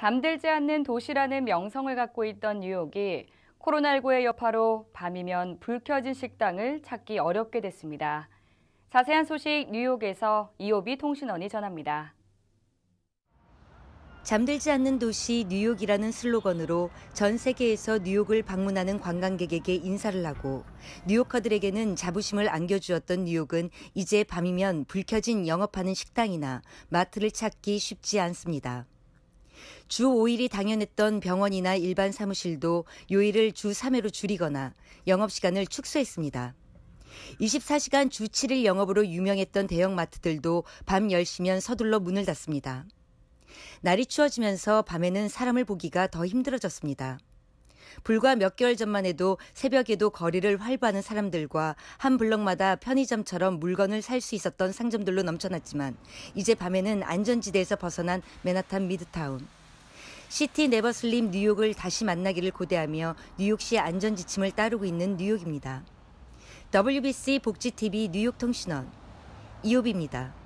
잠들지 않는 도시라는 명성을 갖고 있던 뉴욕이 코로나19의 여파로 밤이면 불 켜진 식당을 찾기 어렵게 됐습니다. 자세한 소식 뉴욕에서 이오비 통신원이 전합니다. 잠들지 않는 도시 뉴욕이라는 슬로건으로 전 세계에서 뉴욕을 방문하는 관광객에게 인사를 하고 뉴요커들에게는 자부심을 안겨주었던 뉴욕은 이제 밤이면 불 켜진 영업하는 식당이나 마트를 찾기 쉽지 않습니다. 주 5일이 당연했던 병원이나 일반 사무실도 요일을 주 3회로 줄이거나 영업시간을 축소했습니다. 24시간 주 7일 영업으로 유명했던 대형마트들도 밤 10시면 서둘러 문을 닫습니다. 날이 추워지면서 밤에는 사람을 보기가 더 힘들어졌습니다. 불과 몇 개월 전만 해도 새벽에도 거리를 활보하는 사람들과 한 블럭마다 편의점처럼 물건을 살 수 있었던 상점들로 넘쳐났지만 이제 밤에는 안전지대에서 벗어난 맨하탄 미드타운. 시티 네버슬림 뉴욕을 다시 만나기를 고대하며 뉴욕시 안전지침을 따르고 있는 뉴욕입니다. WBC 복지TV 뉴욕통신원 이호비입니다.